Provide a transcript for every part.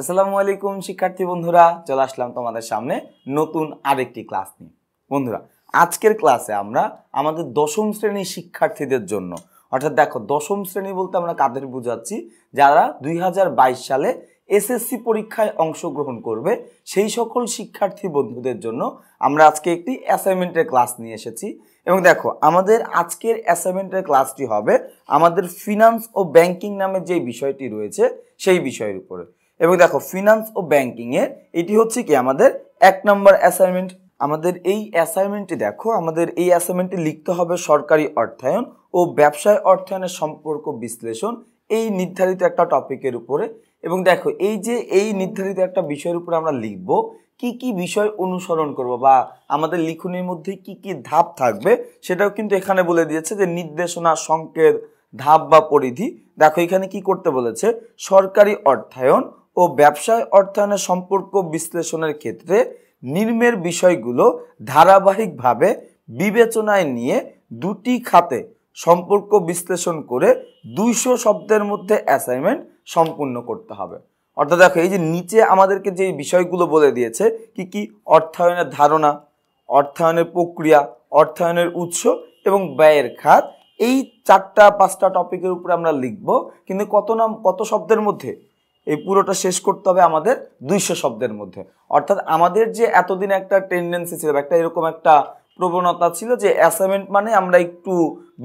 আসসালামু আলাইকুম শিক্ষার্থী বন্ধুরা চলে আসলাম তোমাদের সামনে নতুন আরেকটি ক্লাস নিয়ে বন্ধুরা আজকের ক্লাসে আমরা আমাদের দশম শ্রেণীর শিক্ষার্থীদের জন্য অর্থাৎ দেখো দশম শ্রেণী বলতে আমরা কাদের বুঝাচ্ছি যারা দুই সালে এসএসসি পরীক্ষায় অংশগ্রহণ করবে সেই সকল শিক্ষার্থী বন্ধুদের জন্য আমরা আজকে একটি অ্যাসাইনমেন্টের ক্লাস নিয়ে এসেছি এবং দেখো আমাদের আজকের অ্যাসাইনমেন্টের ক্লাসটি হবে আমাদের ফিনান্স ও ব্যাংকিং নামের যে বিষয়টি রয়েছে সেই বিষয়ের উপরে এবং দেখো ফিনান্স ও ব্যাংকিংয়ে এটি হচ্ছে কি আমাদের এক নম্বর অ্যাসাইনমেন্ট আমাদের এই অ্যাসাইনমেন্টটি দেখো আমাদের এই অ্যাসাইনমেন্টটি লিখতে হবে সরকারি অর্থায়ন ও ব্যবসায় অর্থায়নের সম্পর্ক বিশ্লেষণ এই নির্ধারিত একটা টপিকের উপরে এবং দেখো এই যে এই নির্ধারিত একটা বিষয়ের উপরে আমরা লিখব কি কি বিষয় অনুসরণ করব বা আমাদের লিখনের মধ্যে কি কি ধাপ থাকবে সেটাও কিন্তু এখানে বলে দিয়েছে যে নির্দেশনা সংকেত ধাপ বা পরিধি দেখো এখানে কি করতে বলেছে সরকারি অর্থায়ন ও ব্যবসায় অর্থায়নের সম্পর্ক বিশ্লেষণের ক্ষেত্রে নির্মের বিষয়গুলো ধারাবাহিকভাবে বিবেচনায় নিয়ে দুটি খাতে সম্পর্ক বিশ্লেষণ করে দুইশো শব্দের মধ্যে অ্যাসাইনমেন্ট সম্পূর্ণ করতে হবে অর্থাৎ দেখো এই যে নিচে আমাদেরকে যে বিষয়গুলো বলে দিয়েছে কি কি অর্থায়নের ধারণা অর্থায়নের প্রক্রিয়া অর্থায়নের উৎস এবং ব্যয়ের খাত এই চারটা পাঁচটা টপিকের উপরে আমরা লিখব কিন্তু কত নাম কত শব্দের মধ্যে এই পুরোটা শেষ করতে হবে আমাদের দুইশো শব্দের মধ্যে অর্থাৎ আমাদের যে এতদিন একটা টেন্ডেন্সি ছিল একটা এরকম একটা প্রবণতা ছিল যে অ্যাসাইনমেন্ট মানে আমরা একটু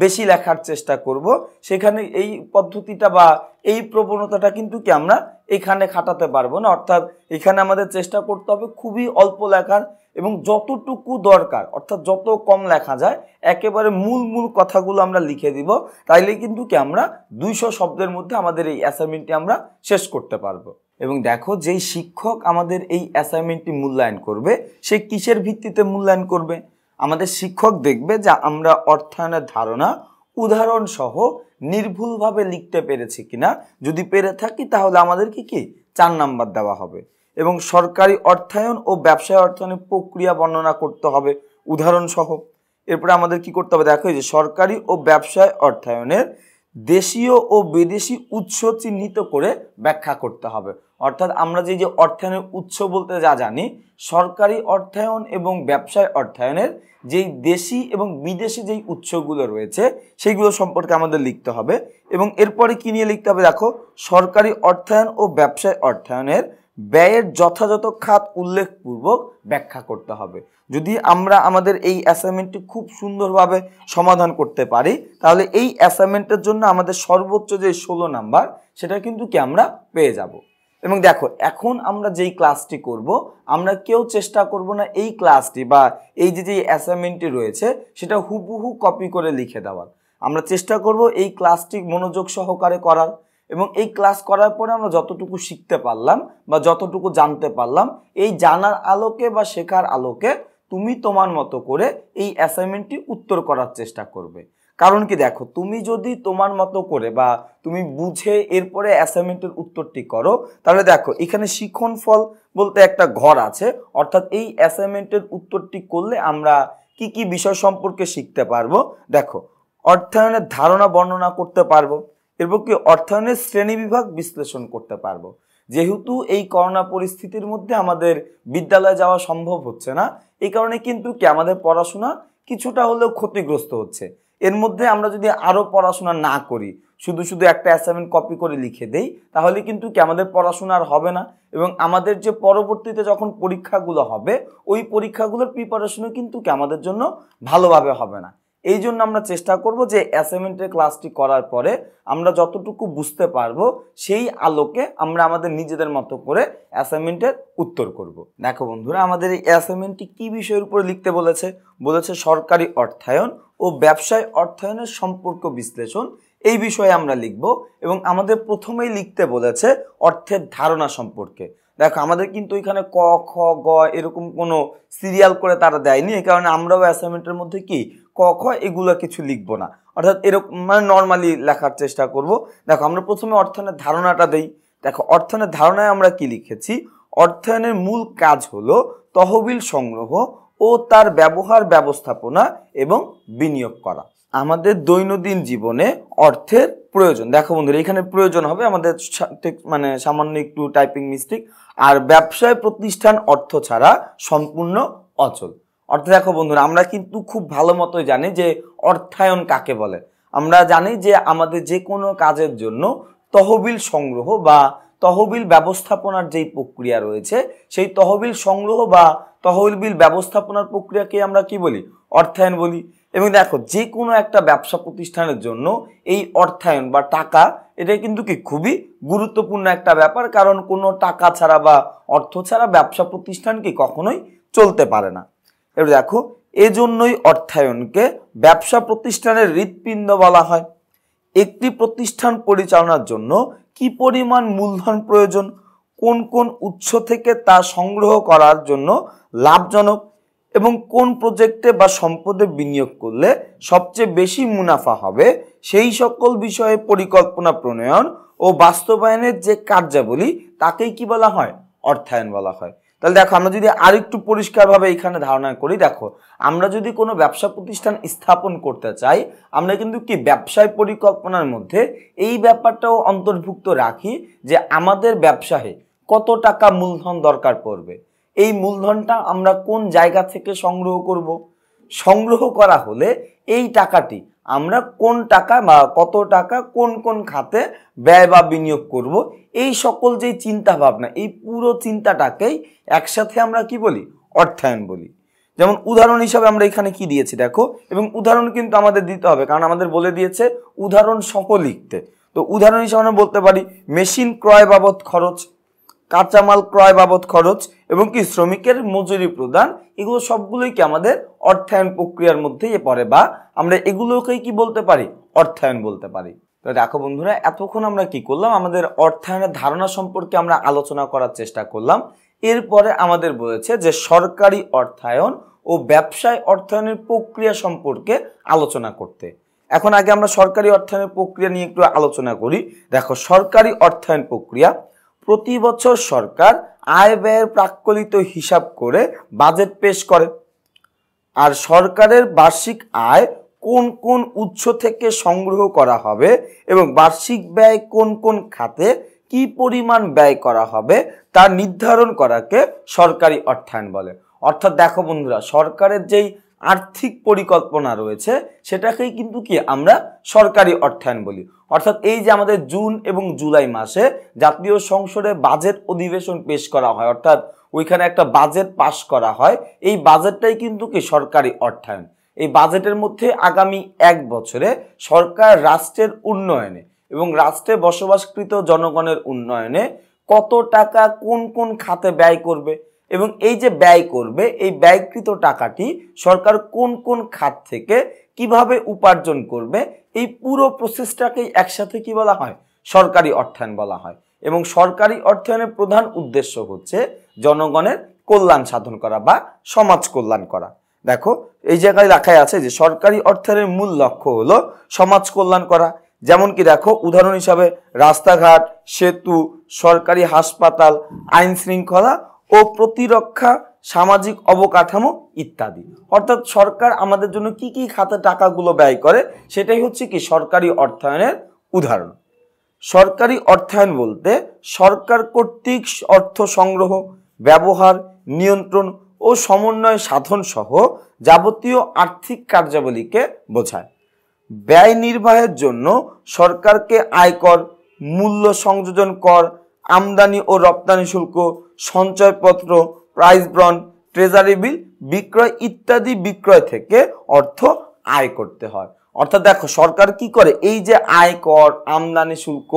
বেশি লেখার চেষ্টা করব সেখানে এই পদ্ধতিটা বা এই প্রবণতাটা কিন্তু কি আমরা এখানে খাটাতে পারবো না অর্থাৎ এখানে আমাদের চেষ্টা করতে হবে খুবই অল্প লেখার এবং যতটুকু দরকার অর্থাৎ যত কম লেখা যায় একেবারে মূল মূল কথাগুলো আমরা লিখে দিব তাইলে কিন্তু কি আমরা দুইশো শব্দের মধ্যে আমাদের এই অ্যাসাইনমেন্টটি আমরা শেষ করতে পারবো এবং দেখো যেই শিক্ষক আমাদের এই অ্যাসাইনমেন্টটি মূল্যায়ন করবে সে কিসের ভিত্তিতে মূল্যায়ন করবে আমাদের শিক্ষক দেখবে যে আমরা অর্থায়নের ধারণা উদাহরণ সহ নির্ভুলভাবে লিখতে পেরেছি কিনা যদি পেরে থাকি তাহলে আমাদেরকে কি চার নাম্বার দেওয়া হবে এবং সরকারি অর্থায়ন ও ব্যবসায় অর্থায়নের প্রক্রিয়া বর্ণনা করতে হবে উদাহরণসহ এরপরে আমাদের কি করতে হবে দেখো যে সরকারি ও ব্যবসায় অর্থায়নের দেশীয় ও বিদেশি উৎস চিহ্নিত করে ব্যাখ্যা করতে হবে অর্থাৎ আমরা যে যে অর্থায়নের উৎস বলতে যা জানি সরকারি অর্থায়ন এবং ব্যবসায় অর্থায়নের যেই দেশি এবং বিদেশি যেই উৎসগুলো রয়েছে সেইগুলো সম্পর্কে আমাদের লিখতে হবে এবং এরপরে কি নিয়ে লিখতে হবে দেখো সরকারি অর্থায়ন ও ব্যবসায় অর্থায়নের ব্যয়ের যথাযথ খাত উল্লেখপূর্বক ব্যাখ্যা করতে হবে যদি আমরা আমাদের এই অ্যাসাইনমেন্টটি খুব সুন্দরভাবে সমাধান করতে পারি তাহলে এই অ্যাসাইনমেন্টের জন্য আমাদের সর্বোচ্চ যে ষোলো নাম্বার সেটা কিন্তু কি আমরা পেয়ে যাব এবং দেখো এখন আমরা যেই ক্লাসটি করব আমরা কেউ চেষ্টা করব না এই ক্লাসটি বা এই যে যে অ্যাসাইনমেন্টটি রয়েছে সেটা হুবহু কপি করে লিখে দেওয়ার আমরা চেষ্টা করব এই ক্লাসটি মনোযোগ সহকারে করার এবং এই ক্লাস করার পরে আমরা যতটুকু শিখতে পারলাম বা যতটুকু জানতে পারলাম এই জানার আলোকে বা শেখার আলোকে তুমি তোমার মতো করে এই অ্যাসাইনমেন্টটি উত্তর করার চেষ্টা করবে কারণ কি দেখো তুমি যদি তোমার মতো করে বা তুমি বুঝে এরপরে অ্যাসাইনমেন্টের উত্তরটি করো তাহলে দেখো এখানে শিখন ফল বলতে একটা ঘর আছে অর্থাৎ এই অ্যাসাইনমেন্টের উত্তরটি করলে আমরা কি কি বিষয় সম্পর্কে শিখতে পারবো দেখো অর্থায়নের ধারণা বর্ণনা করতে পারবো এর পক্ষে অর্থায়নের শ্রেণী বিভাগ বিশ্লেষণ করতে পারবো যেহেতু এই করোনা পরিস্থিতির মধ্যে আমাদের বিদ্যালয়ে যাওয়া সম্ভব হচ্ছে না এই কারণে কিন্তু কি আমাদের পড়াশোনা কিছুটা হলেও ক্ষতিগ্রস্ত হচ্ছে এর মধ্যে আমরা যদি আরও পড়াশোনা না করি শুধু শুধু একটা অ্যাসাইনমেন্ট কপি করে লিখে দেই তাহলে কিন্তু কি আমাদের পড়াশোনা আর হবে না এবং আমাদের যে পরবর্তীতে যখন পরীক্ষাগুলো হবে ওই পরীক্ষাগুলোর প্রিপারেশনও কিন্তু কি আমাদের জন্য ভালোভাবে হবে না এই জন্য আমরা চেষ্টা করব যে অ্যাসাইনমেন্টের ক্লাসটি করার পরে আমরা যতটুকু বুঝতে পারবো সেই আলোকে আমরা আমাদের নিজেদের মতো করে অ্যাসাইনমেন্টের উত্তর করব। দেখো বন্ধুরা আমাদের এই অ্যাসাইনমেন্টটি কী বিষয়ের উপরে লিখতে বলেছে বলেছে সরকারি অর্থায়ন ও ব্যবসায় অর্থায়নের সম্পর্ক বিশ্লেষণ এই বিষয়ে আমরা লিখব এবং আমাদের প্রথমেই লিখতে বলেছে অর্থের ধারণা সম্পর্কে দেখো আমাদের কিন্তু এখানে ক খ গ এরকম কোনো সিরিয়াল করে তারা দেয়নি এই কারণে আমরাও অ্যাসাইনমেন্টের মধ্যে কি ক এগুলো কিছু লিখব না অর্থাৎ এরকম মানে নর্মালি লেখার চেষ্টা করব দেখো আমরা প্রথমে অর্থায়নের ধারণাটা দেই দেখো অর্থায়নের ধারণায় আমরা কি লিখেছি অর্থায়নের মূল কাজ হলো তহবিল সংগ্রহ ও তার ব্যবহার ব্যবস্থাপনা এবং বিনিয়োগ করা আমাদের দৈনন্দিন জীবনে অর্থের প্রয়োজন দেখো বন্ধুরা এখানে প্রয়োজন হবে আমাদের মানে সামান্য একটু টাইপিং মিস্টেক আর ব্যবসায় প্রতিষ্ঠান অর্থ ছাড়া সম্পূর্ণ অচল অর্থাৎ দেখো বন্ধুরা আমরা কিন্তু খুব ভালো মতোই জানি যে অর্থায়ন কাকে বলে আমরা জানি যে আমাদের যে কোনো কাজের জন্য তহবিল সংগ্রহ বা তহবিল ব্যবস্থাপনার যেই প্রক্রিয়া রয়েছে সেই তহবিল সংগ্রহ বা তহবিল ব্যবস্থাপনার প্রক্রিয়াকে আমরা কি বলি অর্থায়ন বলি এবং দেখো যে কোনো একটা ব্যবসা প্রতিষ্ঠানের জন্য এই অর্থায়ন বা টাকা এটা কিন্তু কি খুবই গুরুত্বপূর্ণ একটা ব্যাপার কারণ কোনো টাকা ছাড়া বা অর্থ ছাড়া ব্যবসা প্রতিষ্ঠান কি কখনোই চলতে পারে না এবার দেখো এজন্যই অর্থায়নকে ব্যবসা প্রতিষ্ঠানের হৃৎপিণ্ড বলা হয় একটি প্রতিষ্ঠান পরিচালনার জন্য কি পরিমাণ মূলধন প্রয়োজন কোন কোন উৎস থেকে তা সংগ্রহ করার জন্য লাভজনক এবং কোন প্রজেক্টে বা সম্পদে বিনিয়োগ করলে সবচেয়ে বেশি মুনাফা হবে সেই সকল বিষয়ে পরিকল্পনা প্রণয়ন ও বাস্তবায়নের যে কার্যাবলী তাকেই কি বলা হয় অর্থায়ন বলা হয় তাহলে দেখো আমরা যদি আর একটু পরিষ্কারভাবে এখানে ধারণা করি দেখো আমরা যদি কোনো ব্যবসা প্রতিষ্ঠান স্থাপন করতে চাই আমরা কিন্তু কি ব্যবসায় পরিকল্পনার মধ্যে এই ব্যাপারটাও অন্তর্ভুক্ত রাখি যে আমাদের ব্যবসায় কত টাকা মূলধন দরকার পড়বে এই মূলধনটা আমরা কোন জায়গা থেকে সংগ্রহ করব সংগ্রহ করা হলে এই টাকাটি আমরা কোন টাকা বা কত টাকা কোন কোন খাতে ব্যয় বা বিনিয়োগ করব এই সকল যে চিন্তা ভাবনা এই পুরো চিন্তাটাকেই একসাথে আমরা কি বলি অর্থায়ন বলি যেমন উদাহরণ হিসাবে আমরা এখানে কি দিয়েছি দেখো এবং উদাহরণ কিন্তু আমাদের দিতে হবে কারণ আমাদের বলে দিয়েছে উদাহরণ সহ লিখতে তো উদাহরণ হিসাবে আমরা বলতে পারি মেশিন ক্রয় বাবদ খরচ কাঁচামাল ক্রয় বাবদ খরচ এবং কি শ্রমিকের মজুরি প্রদান এগুলো সবগুলোই কি আমাদের অর্থায়ন প্রক্রিয়ার মধ্যে এ পড়ে বা আমরা এগুলোকেই কি বলতে পারি অর্থায়ন বলতে পারি তো দেখো বন্ধুরা এতক্ষণ আমরা কি করলাম আমাদের অর্থায়নের ধারণা সম্পর্কে আমরা আলোচনা করার চেষ্টা করলাম এরপরে আমাদের বলেছে যে সরকারি অর্থায়ন ও ব্যবসায় অর্থায়নের প্রক্রিয়া সম্পর্কে আলোচনা করতে এখন আগে আমরা সরকারি অর্থায়নের প্রক্রিয়া নিয়ে একটু আলোচনা করি দেখো সরকারি অর্থায়ন প্রক্রিয়া প্রতি বছর সরকার আয় ব্যয়ের প্রাক্কলিত হিসাব করে বাজেট পেশ করে আর সরকারের বার্ষিক আয় কোন কোন উৎস থেকে সংগ্রহ করা হবে এবং বার্ষিক ব্যয় কোন কোন খাতে কি পরিমাণ ব্যয় করা হবে তা নির্ধারণ করাকে সরকারি অর্থায়ন বলে অর্থাৎ দেখো বন্ধুরা সরকারের যেই আর্থিক পরিকল্পনা রয়েছে সেটাকেই কিন্তু কি আমরা সরকারি অর্থায়ন বলি অর্থাৎ এই যে আমাদের জুন এবং জুলাই মাসে জাতীয় সংসদে বাজেট অধিবেশন পেশ করা হয় অর্থাৎ ওইখানে একটা বাজেট পাশ করা হয় এই বাজেটটাই কিন্তু কি সরকারি অর্থায়ন এই বাজেটের মধ্যে আগামী এক বছরে সরকার রাষ্ট্রের উন্নয়নে এবং রাষ্ট্রে বসবাসকৃত জনগণের উন্নয়নে কত টাকা কোন কোন খাতে ব্যয় করবে এবং এই যে ব্যয় করবে এই ব্যয়কৃত টাকাটি সরকার কোন কোন খাত থেকে কিভাবে উপার্জন করবে এই পুরো প্রসেসটাকেই একসাথে কি বলা হয় সরকারি অর্থায়ন বলা হয় এবং সরকারি অর্থায়নের প্রধান উদ্দেশ্য হচ্ছে জনগণের কল্যাণ সাধন করা বা সমাজ কল্যাণ করা দেখো এই জায়গায় রাখাই আছে যে সরকারি অর্থায়নের মূল লক্ষ্য হলো সমাজ কল্যাণ করা যেমন কি দেখো উদাহরণ হিসাবে রাস্তাঘাট সেতু সরকারি হাসপাতাল আইন শৃঙ্খলা ও প্রতিরক্ষা সামাজিক অবকাঠামো ইত্যাদি অর্থাৎ সরকার আমাদের জন্য কি কি খাতে টাকাগুলো ব্যয় করে সেটাই হচ্ছে কি সরকারি অর্থায়নের উদাহরণ সরকারি অর্থায়ন বলতে সরকার কর্তৃক অর্থ সংগ্রহ ব্যবহার নিয়ন্ত্রণ ও সমন্বয় সাধন সহ যাবতীয় আর্থিক কার্যাবলীকে বোঝায় ব্যয় নির্বাহের জন্য সরকারকে আয়কর মূল্য সংযোজন কর আমদানি ও রপ্তানি শুল্ক সঞ্চয়পত্র প্রাইস ব্রন ট্রেজারি বিল বিক্রয় ইত্যাদি বিক্রয় থেকে অর্থ আয় করতে হয় অর্থাৎ দেখো সরকার কি করে এই যে আয়কর আমদানি শুল্ক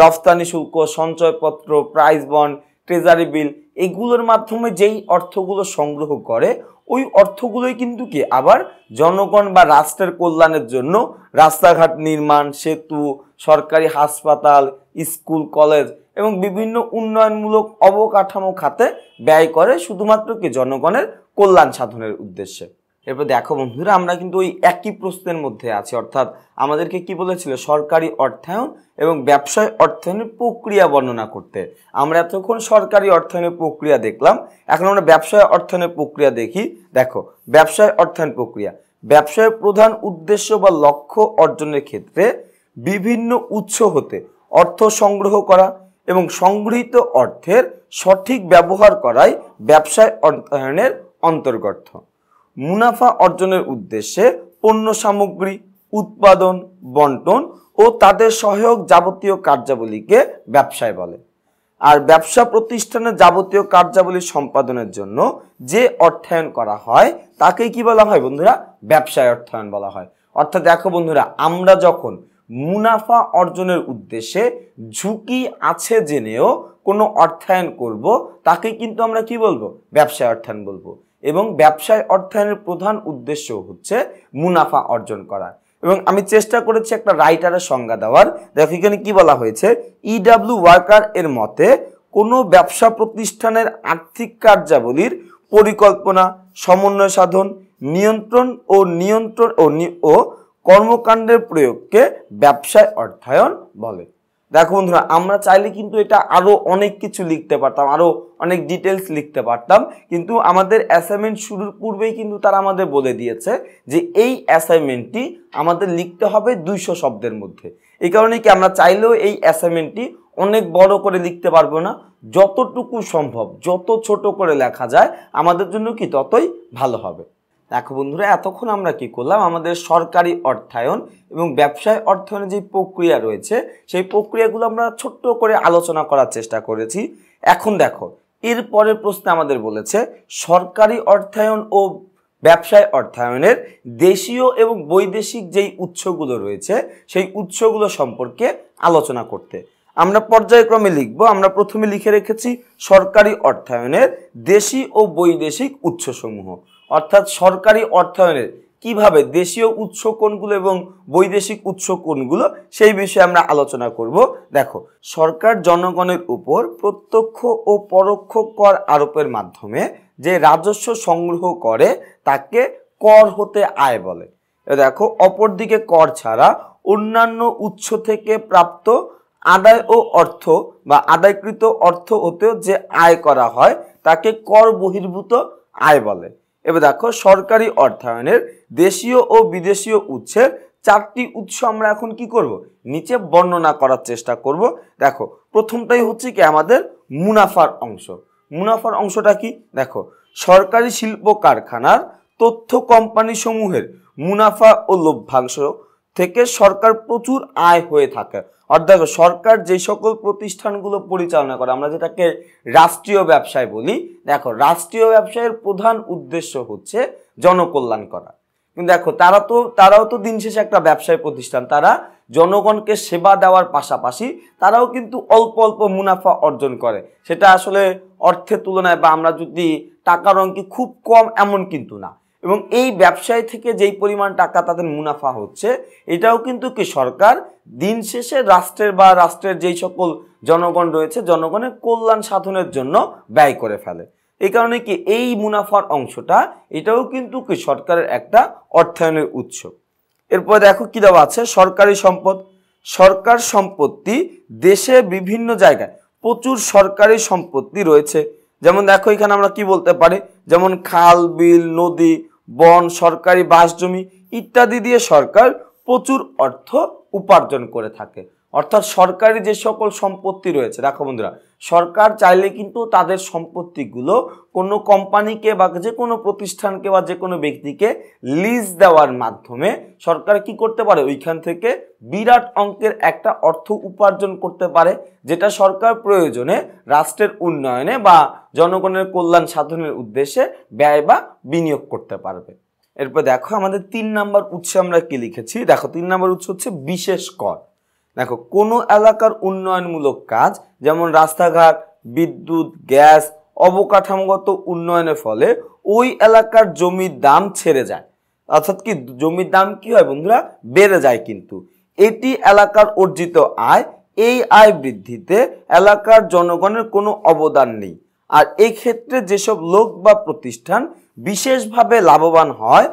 রফতানি শুল্ক সঞ্চয়পত্র প্রাইস বন্ড ট্রেজারি বিল এগুলোর মাধ্যমে যেই অর্থগুলো সংগ্রহ করে ওই অর্থগুলোই কিন্তু কি আবার জনগণ বা রাষ্ট্রের কল্যাণের জন্য রাস্তাঘাট নির্মাণ সেতু সরকারি হাসপাতাল স্কুল কলেজ এবং বিভিন্ন উন্নয়নমূলক অবকাঠামো খাতে ব্যয় করে শুধুমাত্র কি জনগণের কল্যাণ সাধনের উদ্দেশ্যে এরপর দেখো বন্ধুরা আমরা কিন্তু ওই একই প্রশ্নের মধ্যে আছি অর্থাৎ আমাদেরকে কি বলেছিল সরকারি অর্থায়ন এবং ব্যবসায় অর্থায়নের প্রক্রিয়া বর্ণনা করতে আমরা এতক্ষণ সরকারি অর্থায়নের প্রক্রিয়া দেখলাম এখন আমরা ব্যবসায় অর্থায়নের প্রক্রিয়া দেখি দেখো ব্যবসায় অর্থায়ন প্রক্রিয়া ব্যবসায়ের প্রধান উদ্দেশ্য বা লক্ষ্য অর্জনের ক্ষেত্রে বিভিন্ন উৎস হতে অর্থ সংগ্রহ করা এবং সংগৃহীত অর্থের সঠিক ব্যবহার করাই ব্যবসায় অর্থায়নের অন্তর্গত মুনাফা অর্জনের উদ্দেশ্যে পণ্য সামগ্রী উৎপাদন বন্টন ও তাদের সহায়ক যাবতীয় কার্যাবলীকে ব্যবসায় বলে আর ব্যবসা প্রতিষ্ঠানের যাবতীয় কার্যাবলী সম্পাদনের জন্য যে অর্থায়ন করা হয় তাকে কি বলা হয় বন্ধুরা ব্যবসায় অর্থায়ন বলা হয় অর্থাৎ দেখো বন্ধুরা আমরা যখন মুনাফা অর্জনের উদ্দেশ্যে ঝুঁকি আছে জেনেও কোনো অর্থায়ন করব তাকে কিন্তু আমরা কি বলবো ব্যবসায় অর্থায়ন বলবো এবং ব্যবসায় অর্থায়নের প্রধান উদ্দেশ্য হচ্ছে মুনাফা অর্জন করা এবং আমি চেষ্টা করেছি একটা রাইটারের সংজ্ঞা দেওয়ার দেখো এখানে কি বলা হয়েছে ইডাব্লিউ e ওয়ার্কার এর মতে কোনো ব্যবসা প্রতিষ্ঠানের আর্থিক কার্যাবলীর পরিকল্পনা সমন্বয় সাধন নিয়ন্ত্রণ ও নিয়ন্ত্রণ ও কর্মকাণ্ডের প্রয়োগকে ব্যবসায় অর্থায়ন বলে দেখো বন্ধুরা আমরা চাইলে কিন্তু এটা আরও অনেক কিছু লিখতে পারতাম আরও অনেক ডিটেলস লিখতে পারতাম কিন্তু আমাদের অ্যাসাইনমেন্ট শুরুর পূর্বেই কিন্তু তারা আমাদের বলে দিয়েছে যে এই অ্যাসাইনমেন্টটি আমাদের লিখতে হবে দুইশো শব্দের মধ্যে এই কারণে কি আমরা চাইলেও এই অ্যাসাইনমেন্টটি অনেক বড় করে লিখতে পারবো না যতটুকু সম্ভব যত ছোট করে লেখা যায় আমাদের জন্য কি ততই ভালো হবে দেখো বন্ধুরা এতক্ষণ আমরা কি করলাম আমাদের সরকারি অর্থায়ন এবং ব্যবসায় অর্থায়নের যে প্রক্রিয়া রয়েছে সেই প্রক্রিয়াগুলো আমরা ছোট্ট করে আলোচনা করার চেষ্টা করেছি এখন দেখো এর পরের প্রশ্নে আমাদের বলেছে সরকারি অর্থায়ন ও ব্যবসায় অর্থায়নের দেশীয় এবং বৈদেশিক যেই উৎসগুলো রয়েছে সেই উৎসগুলো সম্পর্কে আলোচনা করতে আমরা পর্যায়ক্রমে লিখব আমরা প্রথমে লিখে রেখেছি সরকারি অর্থায়নের দেশি ও বৈদেশিক উৎসসমূহ অর্থাৎ সরকারি অর্থায়নের কিভাবে দেশীয় উৎস কোনগুলো এবং বৈদেশিক উৎস কোনগুলো সেই বিষয়ে আমরা আলোচনা করব দেখো সরকার জনগণের উপর প্রত্যক্ষ ও পরোক্ষ কর আরোপের মাধ্যমে যে রাজস্ব সংগ্রহ করে তাকে কর হতে আয় বলে দেখো অপরদিকে কর ছাড়া অন্যান্য উৎস থেকে প্রাপ্ত আদায় ও অর্থ বা আদায়কৃত অর্থ হতেও যে আয় করা হয় তাকে কর বহির্ভূত আয় বলে এবার দেখো সরকারি অর্থায়নের দেশীয় ও বিদেশীয় উৎসের চারটি উৎস আমরা এখন কি করব। নিচে বর্ণনা করার চেষ্টা করব। দেখো প্রথমটাই হচ্ছে কি আমাদের মুনাফার অংশ মুনাফার অংশটা কি দেখো সরকারি শিল্প কারখানার তথ্য কোম্পানি সমূহের মুনাফা ও লভ্যাংশ থেকে সরকার প্রচুর আয় হয়ে থাকে অর্থাৎ সরকার যে সকল প্রতিষ্ঠানগুলো পরিচালনা করে আমরা যেটাকে রাষ্ট্রীয় ব্যবসায় বলি দেখো রাষ্ট্রীয় ব্যবসায়ের প্রধান উদ্দেশ্য হচ্ছে জনকল্যাণ করা কিন্তু দেখো তারা তো তারাও তো দিন শেষে একটা ব্যবসায় প্রতিষ্ঠান তারা জনগণকে সেবা দেওয়ার পাশাপাশি তারাও কিন্তু অল্প অল্প মুনাফা অর্জন করে সেটা আসলে অর্থের তুলনায় বা আমরা যদি টাকার অঙ্কে খুব কম এমন কিন্তু না এবং এই ব্যবসায় থেকে যেই পরিমাণ টাকা তাদের মুনাফা হচ্ছে এটাও কিন্তু কি সরকার দিন শেষে রাষ্ট্রের বা রাষ্ট্রের যেই সকল জনগণ রয়েছে জনগণের কল্যাণ সাধনের জন্য ব্যয় করে ফেলে এই কারণে কি এই মুনাফার অংশটা এটাও কিন্তু কি সরকারের একটা অর্থায়নের উৎস এরপর দেখো কী দেওয়া আছে সরকারি সম্পদ সরকার সম্পত্তি দেশে বিভিন্ন জায়গায় প্রচুর সরকারি সম্পত্তি রয়েছে যেমন দেখো এখানে আমরা কি বলতে পারি যেমন খাল বিল নদী বন সরকারি বাস জমি ইত্যাদি দিয়ে সরকার প্রচুর অর্থ উপার্জন করে থাকে অর্থাৎ সরকারি যে সকল সম্পত্তি রয়েছে দেখো বন্ধুরা সরকার চাইলে কিন্তু তাদের সম্পত্তিগুলো কোনো কোম্পানিকে বা যে কোনো প্রতিষ্ঠানকে বা যে কোনো ব্যক্তিকে লিজ দেওয়ার মাধ্যমে সরকার কি করতে পারে ওইখান থেকে বিরাট অঙ্কের একটা অর্থ উপার্জন করতে পারে যেটা সরকার প্রয়োজনে রাষ্ট্রের উন্নয়নে বা জনগণের কল্যাণ সাধনের উদ্দেশ্যে ব্যয় বা বিনিয়োগ করতে পারবে এরপর দেখো আমাদের তিন নম্বর উৎসে আমরা কি লিখেছি দেখো তিন নম্বর উৎস হচ্ছে বিশেষ কর দেখো কোনো এলাকার উন্নয়নমূলক কাজ যেমন রাস্তাঘাট বিদ্যুৎ গ্যাস অবকাঠামোগত উন্নয়নের ফলে ওই এলাকার জমির দাম ছেড়ে যায় অর্থাৎ কি জমির দাম কি হয় বন্ধুরা বেড়ে যায় কিন্তু এটি এলাকার অর্জিত আয় এই আয় বৃদ্ধিতে এলাকার জনগণের কোনো অবদান নেই আর এই ক্ষেত্রে যেসব লোক বা প্রতিষ্ঠান বিশেষভাবে লাভবান হয়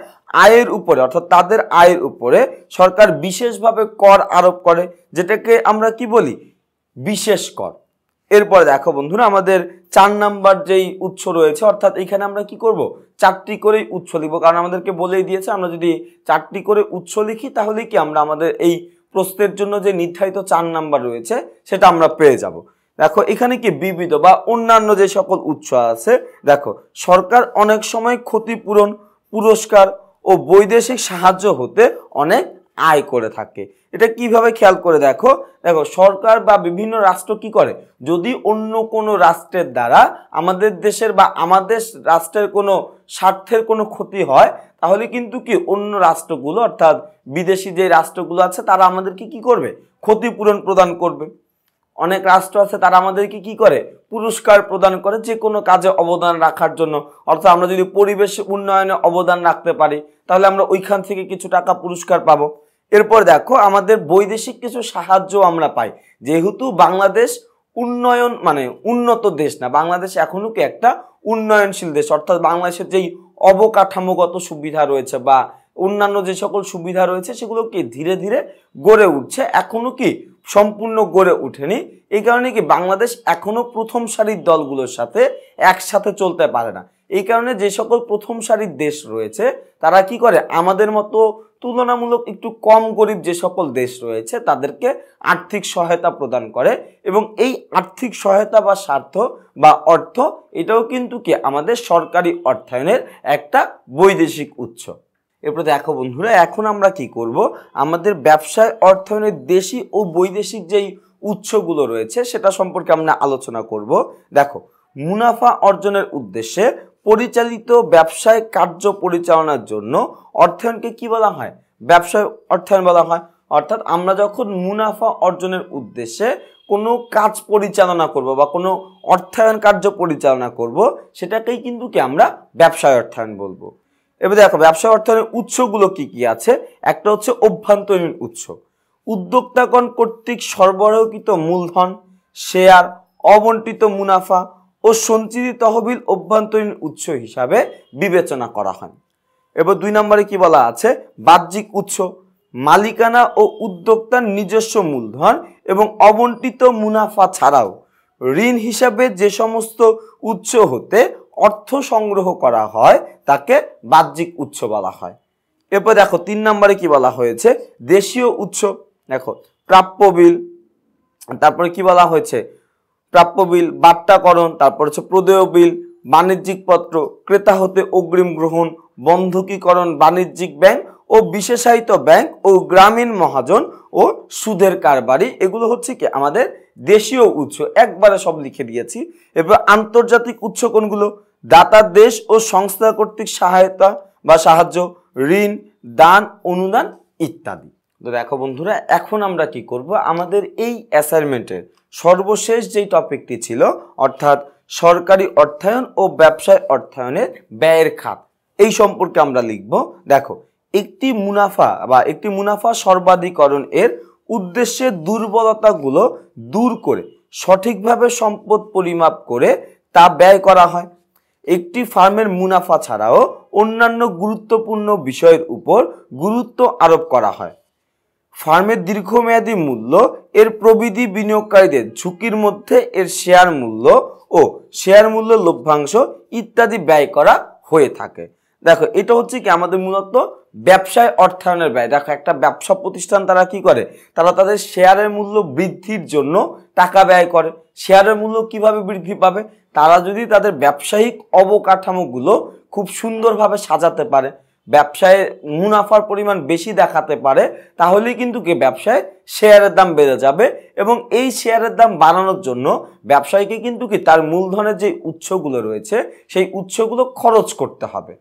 আয়ের উপরে অর্থাৎ তাদের আয়ের উপরে সরকার বিশেষভাবে কর আরোপ করে যেটাকে আমরা কি বলি বিশেষ কর এরপরে দেখো বন্ধুরা আমাদের চার নাম্বার যেই উৎস রয়েছে অর্থাৎ এখানে আমরা কি করব চারটি করে উৎস লিখব কারণ আমাদেরকে বলেই দিয়েছে আমরা যদি চারটি করে উৎস লিখি তাহলে কি আমরা আমাদের এই প্রশ্নের জন্য যে নির্ধারিত চার নাম্বার রয়েছে সেটা আমরা পেয়ে যাব দেখো এখানে কি বিবিধ বা অন্যান্য যে সকল উৎস আছে দেখো সরকার অনেক সময় ক্ষতিপূরণ পুরস্কার ও বৈদেশিক সাহায্য হতে অনেক আয় করে থাকে এটা কিভাবে খেয়াল করে দেখো দেখো সরকার বা বিভিন্ন রাষ্ট্র কি করে যদি অন্য কোনো রাষ্ট্রের দ্বারা আমাদের দেশের বা আমাদের রাষ্ট্রের কোনো স্বার্থের কোনো ক্ষতি হয় তাহলে কিন্তু কি অন্য রাষ্ট্রগুলো অর্থাৎ বিদেশি যে রাষ্ট্রগুলো আছে তারা আমাদেরকে কি করবে ক্ষতিপূরণ প্রদান করবে অনেক রাষ্ট্র আছে তারা আমাদেরকে কি করে পুরস্কার প্রদান করে যে কোনো কাজে অবদান রাখার জন্য অর্থাৎ আমরা যদি পরিবেশ উন্নয়নে অবদান রাখতে পারি তাহলে আমরা ওইখান থেকে কিছু টাকা পুরস্কার পাবো এরপর দেখো আমাদের বৈদেশিক কিছু সাহায্য আমরা পাই যেহেতু বাংলাদেশ উন্নয়ন মানে উন্নত দেশ না বাংলাদেশ এখনও কি একটা উন্নয়নশীল দেশ অর্থাৎ বাংলাদেশের যেই অবকাঠামোগত সুবিধা রয়েছে বা অন্যান্য যে সকল সুবিধা রয়েছে সেগুলো কি ধীরে ধীরে গড়ে উঠছে এখনও কি সম্পূর্ণ গড়ে ওঠেনি এই কারণে কি বাংলাদেশ এখনও প্রথম সারির দলগুলোর সাথে একসাথে চলতে পারে না এই কারণে যে সকল প্রথম সারির দেশ রয়েছে তারা কি করে আমাদের মতো তুলনামূলক একটু কম গরিব যে সকল দেশ রয়েছে তাদেরকে আর্থিক সহায়তা প্রদান করে এবং এই আর্থিক সহায়তা বা স্বার্থ বা অর্থ এটাও কিন্তু কি আমাদের সরকারি অর্থায়নের একটা বৈদেশিক উৎস এরপরে দেখো বন্ধুরা এখন আমরা কি করব আমাদের ব্যবসায় অর্থায়নের দেশি ও বৈদেশিক যেই উৎসগুলো রয়েছে সেটা সম্পর্কে আমরা আলোচনা করব দেখো মুনাফা অর্জনের উদ্দেশ্যে পরিচালিত ব্যবসায় কার্য পরিচালনার জন্য অর্থায়নকে কি বলা হয় ব্যবসায় অর্থায়ন বলা হয় অর্থাৎ আমরা যখন মুনাফা অর্জনের উদ্দেশ্যে কোনো কাজ পরিচালনা করব বা কোনো অর্থায়ন কার্য পরিচালনা করব সেটাকেই কিন্তু কি আমরা ব্যবসায় অর্থায়ন বলবো এবার দেখো ব্যবসা অর্থনের উৎসগুলো কি কি আছে একটা হচ্ছে অভ্যন্তরীণ উৎস উদ্যোক্তাগণ কর্তৃক সরবরাহকৃত মূলধন শেয়ার অবন্টিত মুনাফা ও সঞ্চিত তহবিল অভ্যন্তরীণ উৎস হিসাবে বিবেচনা করা হয় এবার দুই নম্বরে কি বলা আছে বাহ্যিক উৎস মালিকানা ও উদ্যোক্তার নিজস্ব মূলধন এবং অবন্টিত মুনাফা ছাড়াও ঋণ হিসাবে যে সমস্ত উৎস হতে অর্থ সংগ্রহ করা হয় তাকে বাহ্যিক উৎস বলা হয় এরপর দেখো তিন নম্বরে কি বলা হয়েছে দেশীয় উৎস দেখো প্রাপ্য বিল তারপরে কি বলা হয়েছে প্রাপ্য বিল বাট্টাকরণ তারপর হচ্ছে প্রদেয় বিল বাণিজ্যিক পত্র ক্রেতা হতে অগ্রিম গ্রহণ বন্ধকীকরণ বাণিজ্যিক ব্যাংক ও বিশেষায়িত ব্যাংক ও গ্রামীণ মহাজন ও সুদের কারবারি এগুলো হচ্ছে কি আমাদের দেশীয় উৎস একবারে সব লিখে দিয়েছি এবার আন্তর্জাতিক উৎস কোনগুলো দাতার দেশ ও সংস্থা কর্তৃক সহায়তা বা সাহায্য ঋণ দান অনুদান ইত্যাদি তো দেখো বন্ধুরা এখন আমরা কি করব আমাদের এই অ্যাসাইনমেন্টের সর্বশেষ যেই টপিকটি ছিল অর্থাৎ সরকারি অর্থায়ন ও ব্যবসায় অর্থায়নের ব্যয়ের খাত এই সম্পর্কে আমরা লিখব দেখো একটি মুনাফা বা একটি মুনাফা সর্বাধিকরণ এর উদ্দেশ্যে দুর্বলতাগুলো দূর করে সঠিকভাবে সম্পদ পরিমাপ করে তা ব্যয় করা হয় একটি ফার্মের মুনাফা ছাড়াও অন্যান্য গুরুত্বপূর্ণ বিষয়ের উপর গুরুত্ব আরোপ করা হয় ফার্মের দীর্ঘমেয়াদী মূল্য এর প্রবিধি বিনিয়োগকারীদের ঝুঁকির মধ্যে এর শেয়ার মূল্য ও শেয়ার মূল্য লভ্যাংশ ইত্যাদি ব্যয় করা হয়ে থাকে দেখো এটা হচ্ছে কি আমাদের মূলত ব্যবসায় অর্থায়নের ব্যয় দেখো একটা ব্যবসা প্রতিষ্ঠান তারা কি করে তারা তাদের শেয়ারের মূল্য বৃদ্ধির জন্য টাকা ব্যয় করে শেয়ারের মূল্য কিভাবে বৃদ্ধি পাবে তারা যদি তাদের ব্যবসায়িক অবকাঠামোগুলো খুব সুন্দরভাবে সাজাতে পারে ব্যবসায় মুনাফার পরিমাণ বেশি দেখাতে পারে তাহলেই কিন্তু কি ব্যবসায় শেয়ারের দাম বেড়ে যাবে এবং এই শেয়ারের দাম বাড়ানোর জন্য ব্যবসায়ীকে কিন্তু কি তার মূলধনের যে উৎসগুলো রয়েছে সেই উৎসগুলো খরচ করতে হবে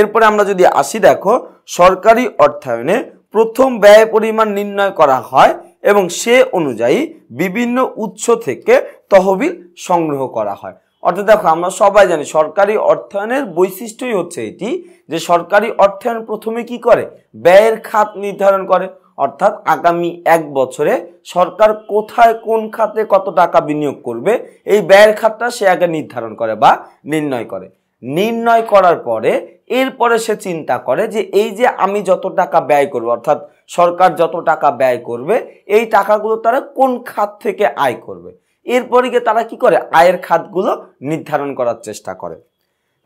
এরপরে আমরা যদি আসি দেখো সরকারি অর্থায়নে প্রথম ব্যয় পরিমাণ নির্ণয় করা হয় এবং সে অনুযায়ী বিভিন্ন উৎস থেকে তহবিল সংগ্রহ করা হয় অর্থাৎ দেখো আমরা সবাই জানি সরকারি অর্থায়নের বৈশিষ্ট্যই হচ্ছে এটি যে সরকারি অর্থায়ন প্রথমে কি করে ব্যয়ের খাত নির্ধারণ করে অর্থাৎ আগামী এক বছরে সরকার কোথায় কোন খাতে কত টাকা বিনিয়োগ করবে এই ব্যয়ের খাতটা সে আগে নির্ধারণ করে বা নির্ণয় করে নির্ণয় করার পরে এরপরে সে চিন্তা করে যে এই যে আমি যত টাকা ব্যয় করব অর্থাৎ সরকার যত টাকা ব্যয় করবে এই টাকাগুলো তারা কোন খাত থেকে আয় করবে এরপরে গিয়ে তারা কি করে আয়ের খাতগুলো নির্ধারণ করার চেষ্টা করে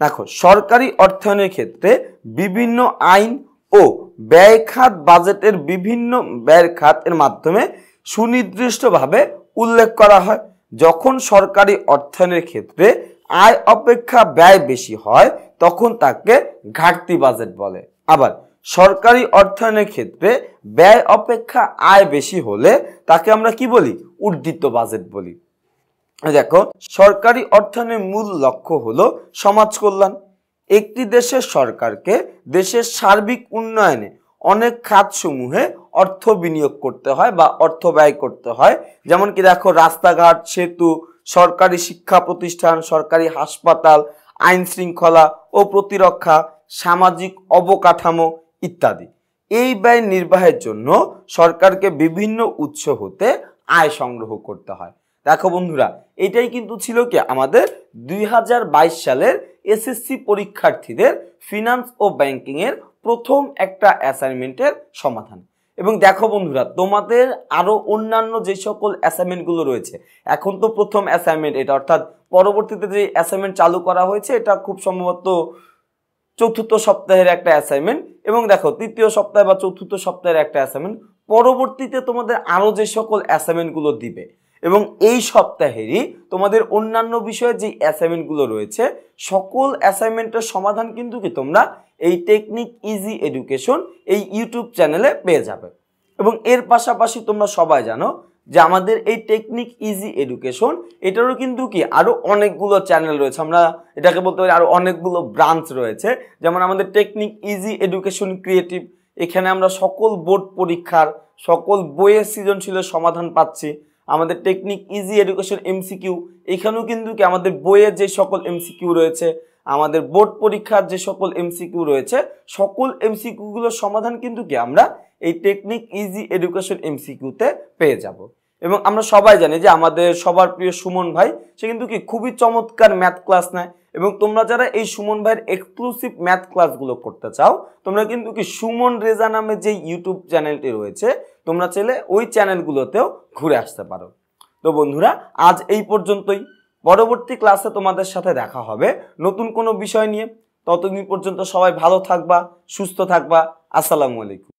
দেখো সরকারি অর্থায়নের ক্ষেত্রে বিভিন্ন আইন ও ব্যয় খাত বাজেটের বিভিন্ন ব্যয় খাতের মাধ্যমে সুনির্দিষ্টভাবে উল্লেখ করা হয় যখন সরকারি অর্থায়নের ক্ষেত্রে আয় অপেক্ষা ব্যয় বেশি হয় তখন তাকে ঘাটতি বাজেট বলে আবার সরকারি অর্থায়নের ক্ষেত্রে ব্যয় অপেক্ষা আয় বেশি হলে তাকে আমরা কি বলি উর্দিত বাজেট বলি দেখো সরকারি অর্থায়নের মূল লক্ষ্য হলো সমাজ কল্যাণ একটি দেশের সরকারকে দেশের সার্বিক উন্নয়নে অনেক খাতসমূহে অর্থ বিনিয়োগ করতে হয় বা অর্থ ব্যয় করতে হয় যেমন কি দেখো রাস্তাঘাট সেতু সরকারি শিক্ষা প্রতিষ্ঠান সরকারি হাসপাতাল আইন শৃঙ্খলা ও প্রতিরক্ষা সামাজিক অবকাঠামো ইত্যাদি এই ব্যয় নির্বাহের জন্য সরকারকে বিভিন্ন উৎস হতে আয় সংগ্রহ করতে হয় দেখো বন্ধুরা এটাই কিন্তু ছিল কি আমাদের দুই সালের এসএসসি পরীক্ষার্থীদের ফিনান্স ও ব্যাংকিংয়ের প্রথম একটা অ্যাসাইনমেন্টের সমাধান এবং দেখো বন্ধুরা তোমাদের আরও অন্যান্য যে সকল অ্যাসাইনমেন্টগুলো রয়েছে এখন তো প্রথম অ্যাসাইনমেন্ট এটা অর্থাৎ পরবর্তীতে যে অ্যাসাইনমেন্ট চালু করা হয়েছে এটা খুব সম্ভবত চতুর্থ সপ্তাহের একটা অ্যাসাইনমেন্ট এবং দেখো তৃতীয় সপ্তাহে বা চতুর্থ সপ্তাহের একটা অ্যাসাইনমেন্ট পরবর্তীতে তোমাদের আরও যে সকল অ্যাসাইনমেন্টগুলো দিবে এবং এই সপ্তাহেরই তোমাদের অন্যান্য বিষয়ে যে অ্যাসাইনমেন্টগুলো রয়েছে সকল অ্যাসাইনমেন্টের সমাধান কিন্তু কি তোমরা এই টেকনিক ইজি এডুকেশন এই ইউটিউব চ্যানেলে পেয়ে যাবে এবং এর পাশাপাশি তোমরা সবাই জানো যে আমাদের এই টেকনিক ইজি এডুকেশন এটারও কিন্তু কি আরও অনেকগুলো চ্যানেল রয়েছে আমরা এটাকে বলতে পারি আরও অনেকগুলো ব্রাঞ্চ রয়েছে যেমন আমাদের টেকনিক ইজি এডুকেশন ক্রিয়েটিভ এখানে আমরা সকল বোর্ড পরীক্ষার সকল বইয়ের সৃজনশীলের সমাধান পাচ্ছি আমাদের টেকনিক ইজি এডুকেশন এমসিকিউ এখানেও কিন্তু কি আমাদের বইয়ের যে সকল এমসিকিউ রয়েছে আমাদের বোর্ড পরীক্ষার যে সকল এমসিকিউ রয়েছে সকল এমসিকিউগুলোর সমাধান কিন্তু কি আমরা এই টেকনিক ইজি এডুকেশন এমসিকিউতে পেয়ে যাব এবং আমরা সবাই জানি যে আমাদের সবার প্রিয় সুমন ভাই সে কিন্তু কি খুবই চমৎকার ম্যাথ ক্লাস নেয় এবং তোমরা যারা এই সুমন ভাইয়ের এক্সক্লুসিভ ম্যাথ ক্লাসগুলো করতে চাও তোমরা কিন্তু কি সুমন রেজা নামে যে ইউটিউব চ্যানেলটি রয়েছে তোমরা চাইলে ওই চ্যানেলগুলোতেও ঘুরে আসতে পারো তো বন্ধুরা আজ এই পর্যন্তই পরবর্তী ক্লাসে তোমাদের সাথে দেখা হবে নতুন কোনো বিষয় নিয়ে ততদিন পর্যন্ত সবাই ভালো থাকবা সুস্থ থাকবা আসসালামু আলাইকুম